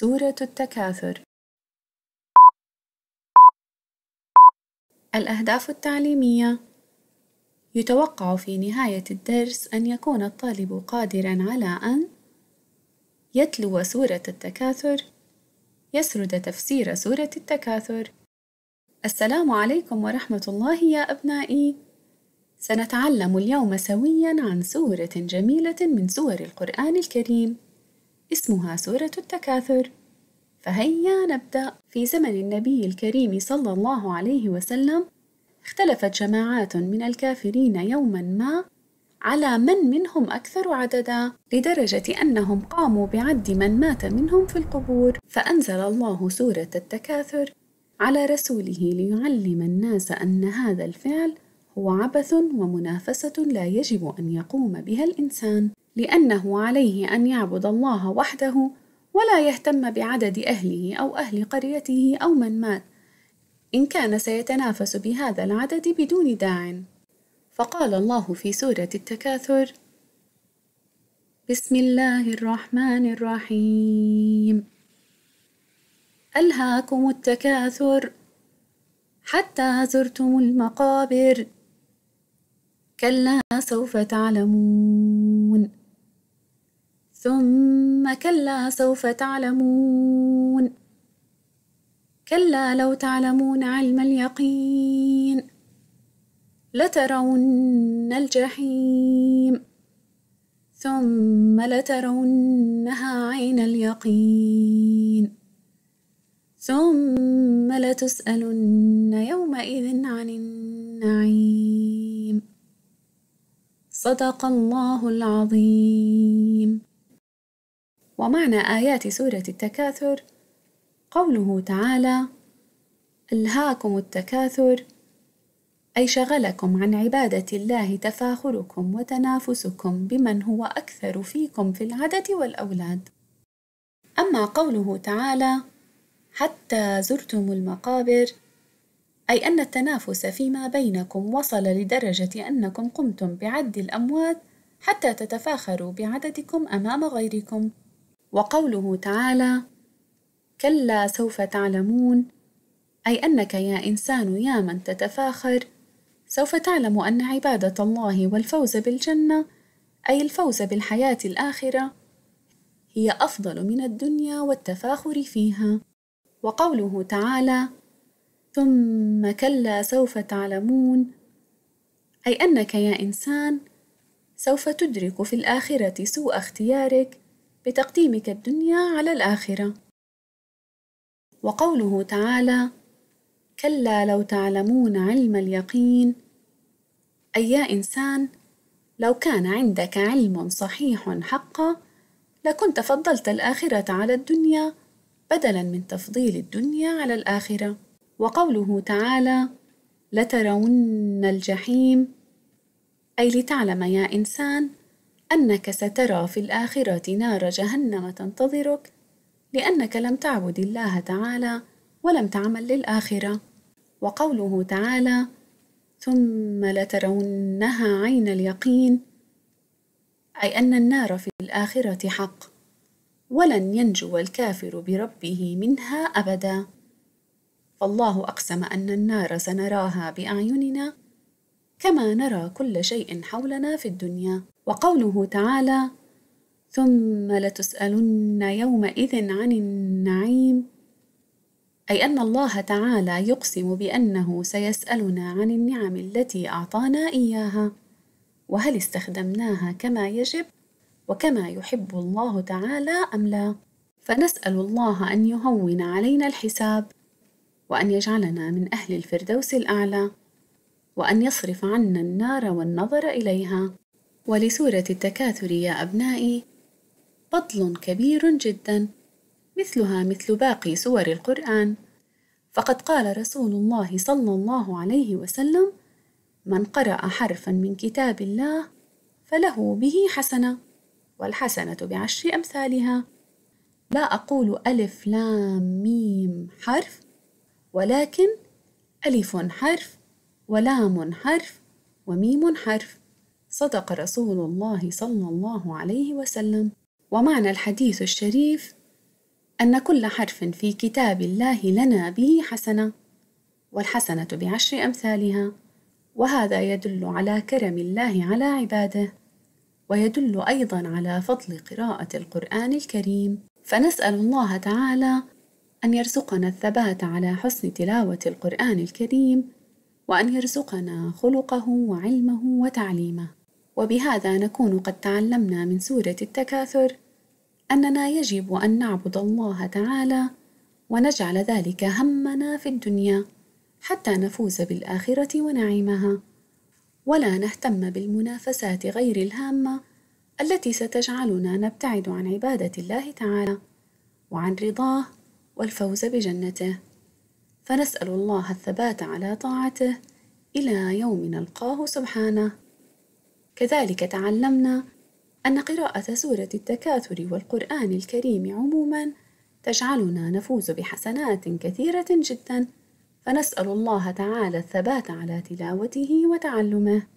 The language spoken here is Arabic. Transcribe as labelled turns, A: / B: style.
A: سورة التكاثر الأهداف التعليمية يتوقع في نهاية الدرس أن يكون الطالب قادرًا على أن يتلو سورة التكاثر، يسرد تفسير سورة التكاثر. السلام عليكم ورحمة الله يا أبنائي. سنتعلم اليوم سويًا عن سورة جميلة من سور القرآن الكريم. اسمها سورة التكاثر فهيا نبدأ في زمن النبي الكريم صلى الله عليه وسلم اختلفت جماعات من الكافرين يوما ما على من منهم أكثر عددا لدرجة أنهم قاموا بعد من مات منهم في القبور فأنزل الله سورة التكاثر على رسوله ليعلم الناس أن هذا الفعل هو عبث ومنافسة لا يجب أن يقوم بها الإنسان لأنه عليه أن يعبد الله وحده ولا يهتم بعدد أهله أو أهل قريته أو من مات إن كان سيتنافس بهذا العدد بدون داع فقال الله في سورة التكاثر بسم الله الرحمن الرحيم ألهاكم التكاثر حتى زرتم المقابر كلا سوف تعلمون ثم كلا سوف تعلمون كلا لو تعلمون علم اليقين لترون الجحيم ثم لترونها عين اليقين ثم لتسألن يومئذ عن النعيم صدق الله العظيم ومعنى آيات سورة التكاثر قوله تعالى ألهاكم التكاثر أي شغلكم عن عبادة الله تفاخركم وتنافسكم بمن هو أكثر فيكم في العدد والأولاد أما قوله تعالى حتى زرتم المقابر أي أن التنافس فيما بينكم وصل لدرجة أنكم قمتم بعد الأموات حتى تتفاخروا بعددكم أمام غيركم وقوله تعالى كلا سوف تعلمون أي أنك يا إنسان يا من تتفاخر سوف تعلم أن عبادة الله والفوز بالجنة أي الفوز بالحياة الآخرة هي أفضل من الدنيا والتفاخر فيها وقوله تعالى ثم كلا سوف تعلمون أي أنك يا إنسان سوف تدرك في الآخرة سوء اختيارك بتقديمك الدنيا على الآخرة وقوله تعالى كلا لو تعلمون علم اليقين أي يا إنسان لو كان عندك علم صحيح حقا لكنت فضلت الآخرة على الدنيا بدلا من تفضيل الدنيا على الآخرة وقوله تعالى لترون الجحيم أي لتعلم يا إنسان أنك سترى في الآخرة نار جهنم تنتظرك لأنك لم تعبد الله تعالى ولم تعمل للآخرة وقوله تعالى ثم لترونها عين اليقين أي أن النار في الآخرة حق ولن ينجو الكافر بربه منها أبدا فالله أقسم أن النار سنراها بأعيننا كما نرى كل شيء حولنا في الدنيا وقوله تعالى ثم لتسالن يومئذ عن النعيم اي ان الله تعالى يقسم بانه سيسالنا عن النعم التي اعطانا اياها وهل استخدمناها كما يجب وكما يحب الله تعالى ام لا فنسال الله ان يهون علينا الحساب وان يجعلنا من اهل الفردوس الاعلى وأن يصرف عنا النار والنظر إليها ولسورة التكاثر يا أبنائي فضل كبير جدا مثلها مثل باقي سور القرآن فقد قال رسول الله صلى الله عليه وسلم من قرأ حرفا من كتاب الله فله به حسنة والحسنة بعشر أمثالها لا أقول ألف لام ميم حرف ولكن ألف حرف ولام حرف وميم حرف صدق رسول الله صلى الله عليه وسلم ومعنى الحديث الشريف أن كل حرف في كتاب الله لنا به حسنة والحسنة بعشر أمثالها وهذا يدل على كرم الله على عباده ويدل أيضا على فضل قراءة القرآن الكريم فنسأل الله تعالى أن يرزقنا الثبات على حسن تلاوة القرآن الكريم وأن يرزقنا خلقه وعلمه وتعليمه وبهذا نكون قد تعلمنا من سورة التكاثر أننا يجب أن نعبد الله تعالى ونجعل ذلك همنا في الدنيا حتى نفوز بالآخرة ونعيمها ولا نهتم بالمنافسات غير الهامة التي ستجعلنا نبتعد عن عبادة الله تعالى وعن رضاه والفوز بجنته فنسأل الله الثبات على طاعته إلى يوم نلقاه سبحانه كذلك تعلمنا أن قراءة سورة التكاثر والقرآن الكريم عموما تجعلنا نفوز بحسنات كثيرة جدا فنسأل الله تعالى الثبات على تلاوته وتعلمه